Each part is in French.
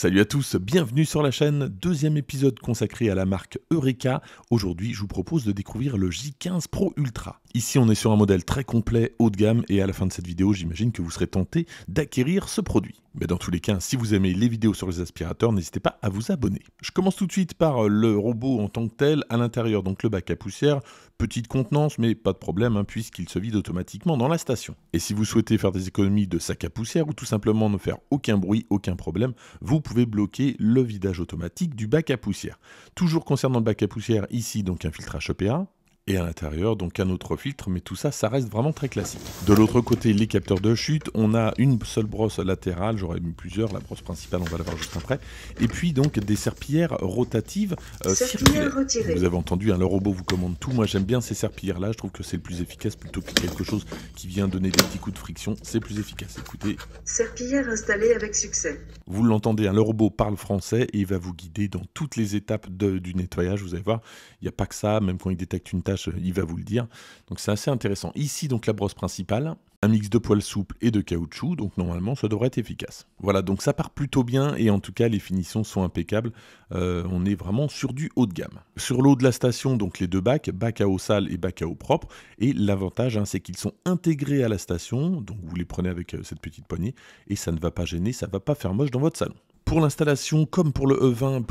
Salut à tous, bienvenue sur la chaîne, deuxième épisode consacré à la marque Eureka. Aujourd'hui, je vous propose de découvrir le J15 Pro Ultra. Ici, on est sur un modèle très complet, haut de gamme, et à la fin de cette vidéo, j'imagine que vous serez tenté d'acquérir ce produit. Mais dans tous les cas, si vous aimez les vidéos sur les aspirateurs, n'hésitez pas à vous abonner. Je commence tout de suite par euh, le robot en tant que tel, à l'intérieur, donc le bac à poussière. Petite contenance, mais pas de problème, hein, puisqu'il se vide automatiquement dans la station. Et si vous souhaitez faire des économies de sac à poussière ou tout simplement ne faire aucun bruit, aucun problème, vous pouvez bloquer le vidage automatique du bac à poussière. Toujours concernant le bac à poussière, ici donc un filtrage EPA, et à l'intérieur donc un autre filtre, mais tout ça, ça reste vraiment très classique. De l'autre côté, les capteurs de chute, on a une seule brosse latérale, j'aurais mis plusieurs, la brosse principale, on va la voir juste après, et puis donc des serpillères rotatives euh, serpillères retirées, Vous avez entendu, un hein, le robot vous commande tout, moi j'aime bien ces serpillères-là, je trouve que c'est le plus efficace plutôt que quelque chose qui vient donner des petits coups de friction, c'est plus efficace, écoutez. serpillères installée avec succès. Vous l'entendez, hein, le robot parle français et il va vous guider dans toutes les étapes du nettoyage, vous allez voir, il n'y a pas que ça, même quand il détecte une tâche il va vous le dire. Donc c'est assez intéressant. Ici, donc la brosse principale, un mix de poils souples et de caoutchouc, donc normalement ça devrait être efficace. Voilà, donc ça part plutôt bien et en tout cas les finitions sont impeccables, euh, on est vraiment sur du haut de gamme. Sur l'eau de la station, donc les deux bacs, bac à eau sale et bac à eau propre, et l'avantage hein, c'est qu'ils sont intégrés à la station, donc vous les prenez avec euh, cette petite poignée, et ça ne va pas gêner, ça ne va pas faire moche dans votre salon. Pour l'installation, comme pour le E20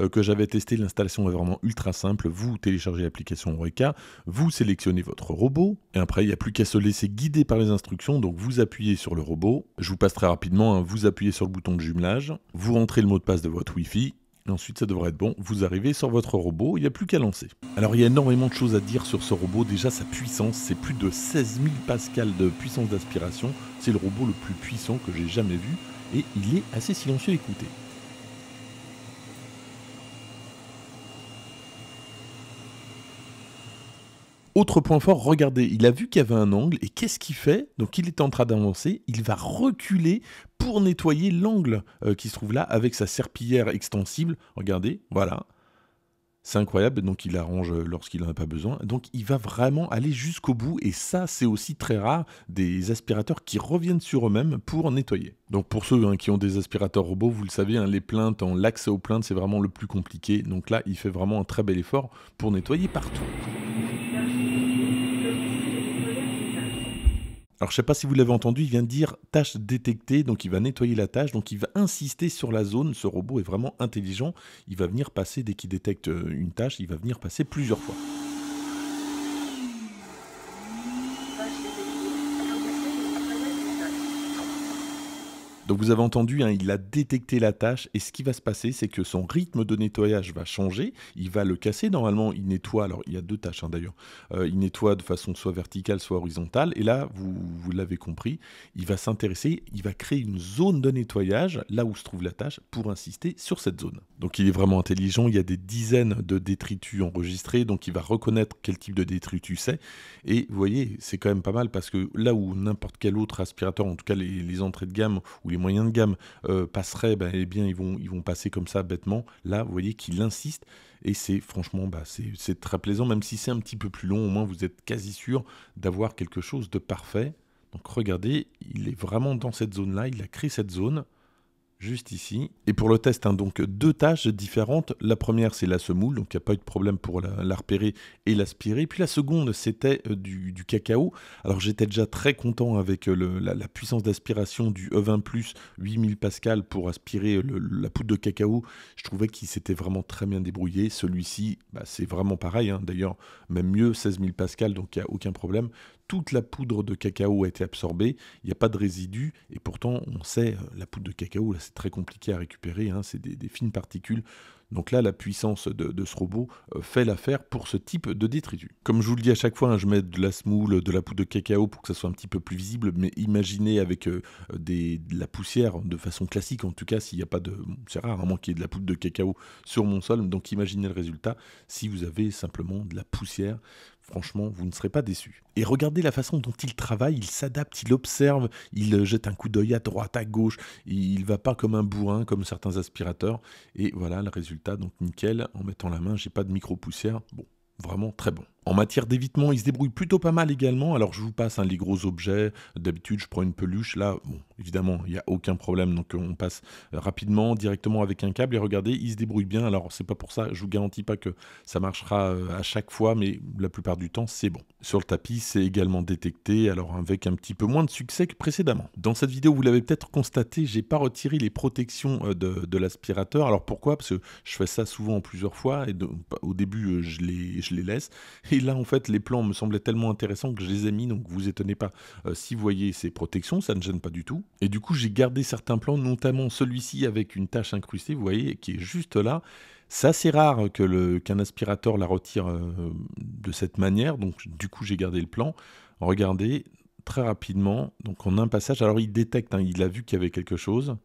euh, que j'avais testé, l'installation est vraiment ultra simple. Vous téléchargez l'application Eureka, vous sélectionnez votre robot, et après, il n'y a plus qu'à se laisser guider par les instructions. Donc, vous appuyez sur le robot. Je vous passe très rapidement, hein. vous appuyez sur le bouton de jumelage, vous rentrez le mot de passe de votre Wi-Fi, et ensuite, ça devrait être bon. Vous arrivez sur votre robot, il n'y a plus qu'à lancer. Alors, il y a énormément de choses à dire sur ce robot. Déjà, sa puissance, c'est plus de 16 000 pascals de puissance d'aspiration. C'est le robot le plus puissant que j'ai jamais vu et il est assez silencieux écoutez. Autre point fort, regardez, il a vu qu'il y avait un angle et qu'est-ce qu'il fait Donc il est en train d'avancer, il va reculer pour nettoyer l'angle euh, qui se trouve là avec sa serpillière extensible. Regardez, voilà. C'est incroyable, donc il arrange euh, lorsqu'il n'en a pas besoin. Donc il va vraiment aller jusqu'au bout, et ça c'est aussi très rare des aspirateurs qui reviennent sur eux-mêmes pour nettoyer. Donc pour ceux hein, qui ont des aspirateurs robots, vous le savez, hein, les plaintes, en l'accès aux plaintes c'est vraiment le plus compliqué. Donc là il fait vraiment un très bel effort pour nettoyer partout. Alors je ne sais pas si vous l'avez entendu, il vient de dire tâche détectée, donc il va nettoyer la tâche, donc il va insister sur la zone. Ce robot est vraiment intelligent, il va venir passer dès qu'il détecte euh, une tâche, il va venir passer plusieurs fois. Donc vous avez entendu, hein, il a détecté la tâche et ce qui va se passer, c'est que son rythme de nettoyage va changer, il va le casser. Normalement, il nettoie, alors il y a deux tâches hein, d'ailleurs, euh, il nettoie de façon soit verticale, soit horizontale. Et là, vous, l'avez compris, il va s'intéresser, il va créer une zone de nettoyage là où se trouve la tâche pour insister sur cette zone. Donc il est vraiment intelligent, il y a des dizaines de détritus enregistrés, donc il va reconnaître quel type de détritus c'est. Et vous voyez, c'est quand même pas mal parce que là où n'importe quel autre aspirateur, en tout cas les, les entrées de gamme ou les moyen de gamme passerait, euh, passeraient, ben, eh bien, ils vont, ils vont passer comme ça bêtement. Là, vous voyez qu'il insiste. Et c'est franchement, bah, c'est très plaisant, même si c'est un petit peu plus long, au moins vous êtes quasi sûr d'avoir quelque chose de parfait. Donc regardez, il est vraiment dans cette zone-là, il a créé cette zone juste ici. Et pour le test, hein, donc deux tâches différentes. La première, c'est la semoule, donc il n'y a pas eu de problème pour la, repérer et l'aspirer. Puis la seconde, c'était euh, du, cacao. Alors j'étais déjà très content avec euh, la, puissance d'aspiration du E20 Plus 8000 Pascal pour aspirer euh, la poudre de cacao. Je trouvais qu'il s'était vraiment très bien débrouillé. Celui-ci, bah, c'est vraiment pareil, hein. d'ailleurs, même mieux, 16000 Pascal, donc il n'y a aucun problème toute la poudre de cacao a été absorbée, il n'y a pas de résidus, et pourtant on sait, euh, la poudre de cacao, là c'est très compliqué à récupérer, hein, c'est des, fines particules. Donc là, la puissance de, ce robot euh, fait l'affaire pour ce type de détritus. Comme je vous le dis à chaque fois, hein, je mets de la semoule, de la poudre de cacao pour que ça soit un petit peu plus visible, mais imaginez avec euh, de la poussière de façon classique, en tout cas, s'il n'y a pas de. c'est rare, à hein, qu'il y ait de la poudre de cacao sur mon sol, donc imaginez le résultat si vous avez simplement de la poussière Franchement, vous ne serez pas déçus. Et regardez la façon dont il travaille, il s'adapte, il observe, il euh, jette un coup d'œil à droite, à gauche, il va pas comme un bourrin, comme certains aspirateurs. Et voilà le résultat, donc nickel, en mettant la main, j'ai pas de micro-poussière. Bon, vraiment très bon. En matière d'évitement, il se débrouille plutôt pas mal également. Alors je vous passe un hein, les gros objets. D'habitude, je prends une peluche. Là, évidemment, il n'y a aucun problème. Donc on passe euh, rapidement, directement avec un câble. Et regardez, il se débrouille bien. Alors c'est pas pour ça, je vous garantis pas que ça marchera euh, à chaque fois, mais la plupart du temps, c'est bon. Sur le tapis, c'est également détecté. Alors avec un petit peu moins de succès que précédemment. Dans cette vidéo, vous l'avez peut-être constaté, j'ai pas retiré les protections euh, de, l'aspirateur. Alors pourquoi Parce que je fais ça souvent plusieurs fois. Et au début, je les laisse. Et là, en fait, les plans me semblaient tellement intéressants que je les ai mis, donc vous étonnez pas euh, si vous voyez ces protections, ça ne gêne pas du tout. Et du coup, j'ai gardé certains plans, notamment celui-ci avec une tache incrustée, vous voyez, qui est juste là. C'est assez rare que qu'un aspirateur la retire euh, de cette manière, donc du coup, j'ai gardé le plan. Regardez, très rapidement, donc en un passage, alors il détecte, hein, il a vu qu'il y avait quelque chose,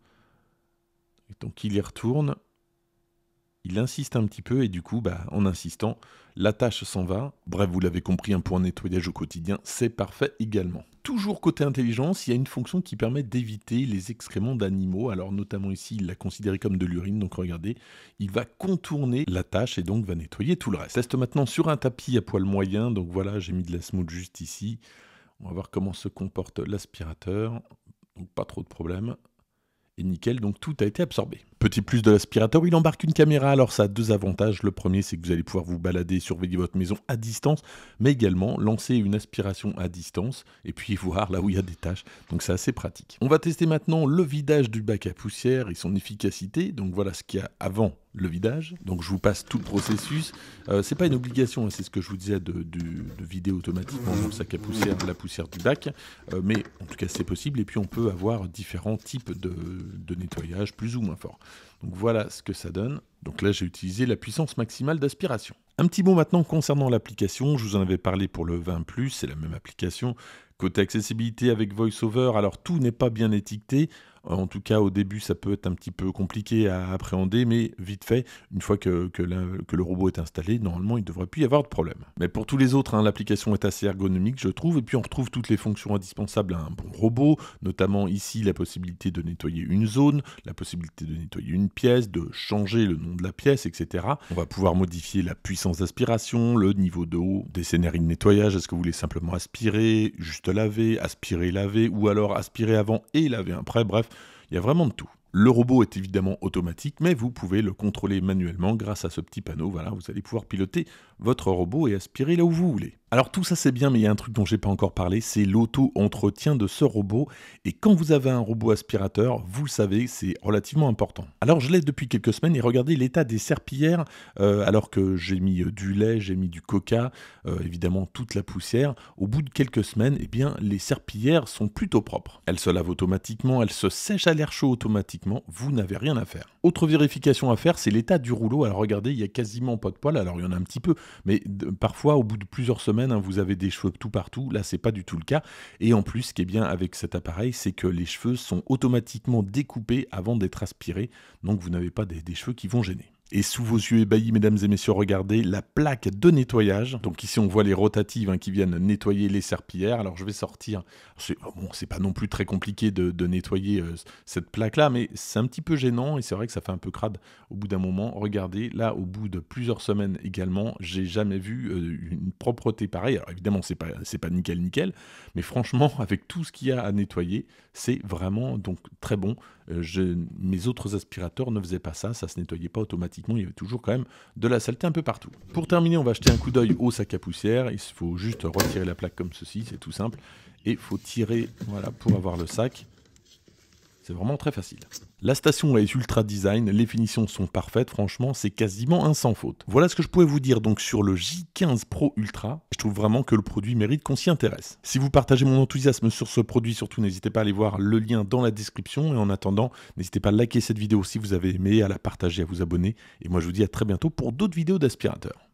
donc il y retourne, il insiste un petit peu et du coup, bah, en insistant, la tâche s'en va. Bref, vous l'avez compris, un point nettoyage au quotidien, c'est parfait également. Toujours côté intelligence, il y a une fonction qui permet d'éviter les excréments d'animaux. Alors notamment ici, il l'a considéré comme de l'urine, donc regardez, il va contourner la tâche et donc va nettoyer tout le reste. Reste maintenant sur un tapis à poil moyen, donc voilà, j'ai mis de la smooth juste ici. On va voir comment se comporte l'aspirateur, donc pas trop de problèmes et nickel, donc tout a été absorbé. Petit plus de l'aspirateur, il embarque une caméra, alors ça a deux avantages. Le premier, c'est que vous allez pouvoir vous balader, surveiller votre maison à distance, mais également lancer une aspiration à distance et puis voir là où il y a des tâches, donc c'est assez pratique. On va tester maintenant le vidage du bac à poussière et son efficacité, donc voilà ce qu'il y a avant le vidage. Donc je vous passe tout le processus. Euh, c'est pas une obligation, c'est ce que je vous disais de, vider automatiquement le sac à poussière, la poussière du bac. Euh, mais en tout cas c'est possible et puis on peut avoir différents types de, nettoyage plus ou moins fort. Donc voilà ce que ça donne. Donc là j'ai utilisé la puissance maximale d'aspiration. Un petit mot maintenant concernant l'application, je vous en avais parlé pour le 20 ⁇ c'est la même application, Côté accessibilité avec VoiceOver, alors tout n'est pas bien étiqueté. Euh, en tout cas, au début, ça peut être un petit peu compliqué à appréhender, mais vite fait, une fois que, le robot est installé, normalement, il ne devrait plus y avoir de problème. Mais pour tous les autres, hein, l'application est assez ergonomique, je trouve, et puis on retrouve toutes les fonctions indispensables à un bon robot, notamment ici la possibilité de nettoyer une zone, la possibilité de nettoyer une pièce, de changer le nom de la pièce, etc. On va pouvoir modifier la puissance d'aspiration, le niveau d'eau, des scénarios de nettoyage, est-ce que vous voulez simplement aspirer, juste laver, aspirer, laver, ou alors aspirer avant et laver après, bref, il y a vraiment de tout. Le robot est évidemment automatique, mais vous pouvez le contrôler manuellement grâce à ce petit panneau. Voilà, vous allez pouvoir piloter votre robot et aspirer là où vous voulez. Alors tout ça c'est bien, mais il y a un truc dont j'ai pas encore parlé, c'est l'auto-entretien de ce robot. Et quand vous avez un robot aspirateur, vous le savez, c'est relativement important. Alors je l'ai depuis quelques semaines et regardez l'état des serpillères, euh, alors que j'ai mis euh, du lait, j'ai mis du coca, euh, évidemment toute la poussière. Au bout de quelques semaines, eh bien les serpillères sont plutôt propres. Elles se lavent automatiquement, elles se sèchent à l'air chaud automatiquement. Vous n'avez rien à faire. Autre vérification à faire, c'est l'état du rouleau. Alors regardez, il y a quasiment pas de poils. Alors il y en a un petit peu, mais parfois au bout de plusieurs semaines Hein, vous avez des cheveux tout partout. Là, c'est pas du tout le cas. Et en plus, ce qui est bien avec cet appareil, c'est que les cheveux sont automatiquement découpés avant d'être aspirés. Donc, vous n'avez pas des cheveux qui vont gêner. Et sous vos yeux ébahis, mesdames et messieurs, regardez la plaque de nettoyage. Donc ici, on voit les rotatives hein, qui viennent nettoyer les serpillères. Alors je vais sortir. C'est oh bon, pas non plus très compliqué de, nettoyer euh, cette plaque-là, mais c'est un petit peu gênant et c'est vrai que ça fait un peu crade au bout d'un moment. Regardez, là, au bout de plusieurs semaines également, j'ai jamais vu euh, une propreté pareille. Alors évidemment, c'est pas pas nickel nickel, mais franchement, avec tout ce qu'il y a à nettoyer, c'est vraiment donc très bon. Euh, mes autres aspirateurs ne faisaient pas ça, ça ne se nettoyait pas automatiquement il y avait toujours quand même de la saleté un peu partout. Pour terminer, on va jeter un coup d'œil au sac à poussière. Il faut juste retirer la plaque comme ceci, c'est tout simple. Et il faut tirer voilà, pour avoir le sac. C'est vraiment très facile. La station est ultra design, les finitions sont parfaites, franchement c'est quasiment un sans faute. Voilà ce que je pouvais vous dire donc sur le J15 Pro Ultra, je trouve vraiment que le produit mérite qu'on s'y intéresse. Si vous partagez mon enthousiasme sur ce produit, surtout n'hésitez pas à aller voir le lien dans la description et en attendant, n'hésitez pas à liker cette vidéo si vous avez aimé, à la partager, à vous abonner et moi je vous dis à très bientôt pour d'autres vidéos d'aspirateurs.